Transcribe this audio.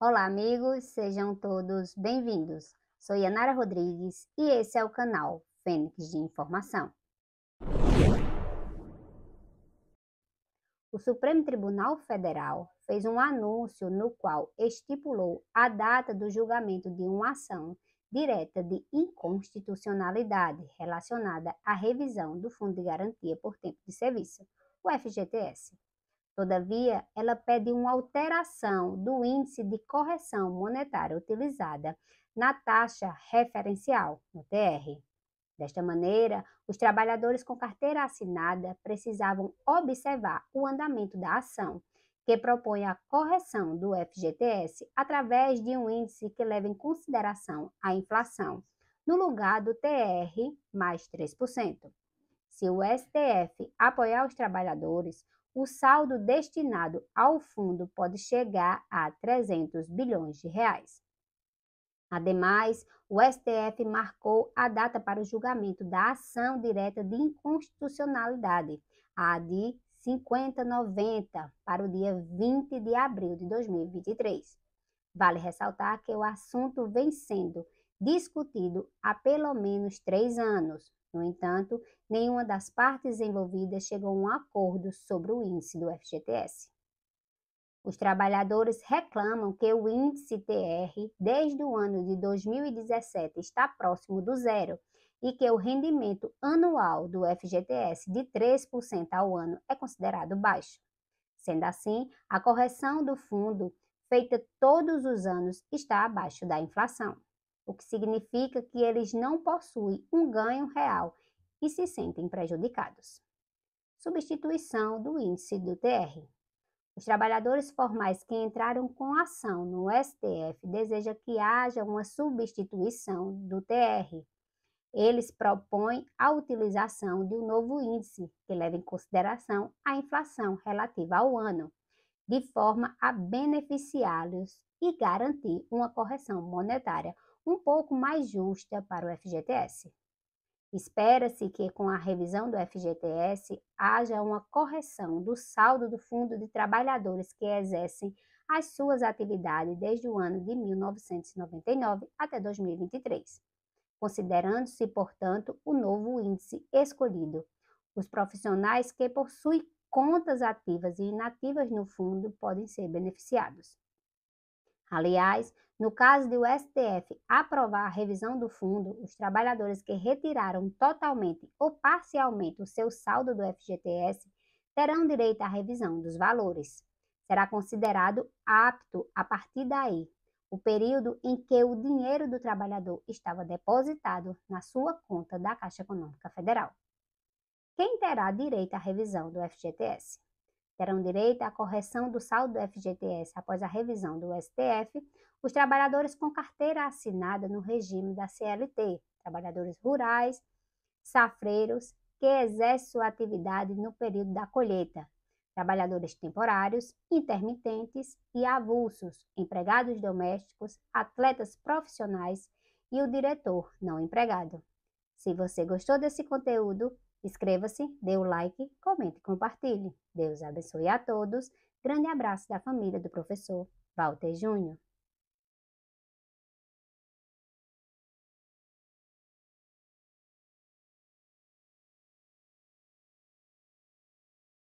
Olá, amigos, sejam todos bem-vindos. Sou Yanara Rodrigues e esse é o canal Fênix de Informação. O Supremo Tribunal Federal fez um anúncio no qual estipulou a data do julgamento de uma ação direta de inconstitucionalidade relacionada à revisão do Fundo de Garantia por Tempo de Serviço, o FGTS. Todavia, ela pede uma alteração do índice de correção monetária utilizada na taxa referencial, no TR. Desta maneira, os trabalhadores com carteira assinada precisavam observar o andamento da ação, que propõe a correção do FGTS através de um índice que leva em consideração a inflação, no lugar do TR mais 3%. Se o STF apoiar os trabalhadores, o saldo destinado ao fundo pode chegar a 300 bilhões de reais. Ademais, o STF marcou a data para o julgamento da ação direta de inconstitucionalidade, a de 5090, para o dia 20 de abril de 2023. Vale ressaltar que o assunto vem sendo discutido há pelo menos três anos, no entanto, nenhuma das partes envolvidas chegou a um acordo sobre o índice do FGTS. Os trabalhadores reclamam que o índice TR, desde o ano de 2017, está próximo do zero e que o rendimento anual do FGTS de 3% ao ano é considerado baixo. Sendo assim, a correção do fundo, feita todos os anos, está abaixo da inflação o que significa que eles não possuem um ganho real e se sentem prejudicados. Substituição do índice do TR. Os trabalhadores formais que entraram com ação no STF desejam que haja uma substituição do TR. Eles propõem a utilização de um novo índice que leve em consideração a inflação relativa ao ano, de forma a beneficiá-los e garantir uma correção monetária um pouco mais justa para o FGTS. Espera-se que, com a revisão do FGTS, haja uma correção do saldo do Fundo de Trabalhadores que exercem as suas atividades desde o ano de 1999 até 2023, considerando-se, portanto, o novo índice escolhido. Os profissionais que possuem contas ativas e inativas no fundo podem ser beneficiados. Aliás, no caso de o STF aprovar a revisão do fundo, os trabalhadores que retiraram totalmente ou parcialmente o seu saldo do FGTS terão direito à revisão dos valores. Será considerado apto a partir daí o período em que o dinheiro do trabalhador estava depositado na sua conta da Caixa Econômica Federal. Quem terá direito à revisão do FGTS? terão direito à correção do saldo do FGTS após a revisão do STF os trabalhadores com carteira assinada no regime da CLT, trabalhadores rurais, safreiros que exercem sua atividade no período da colheita, trabalhadores temporários, intermitentes e avulsos, empregados domésticos, atletas profissionais e o diretor não empregado. Se você gostou desse conteúdo, Inscreva-se, dê o like, comente e compartilhe. Deus abençoe a todos. Grande abraço da família do professor Walter Júnior.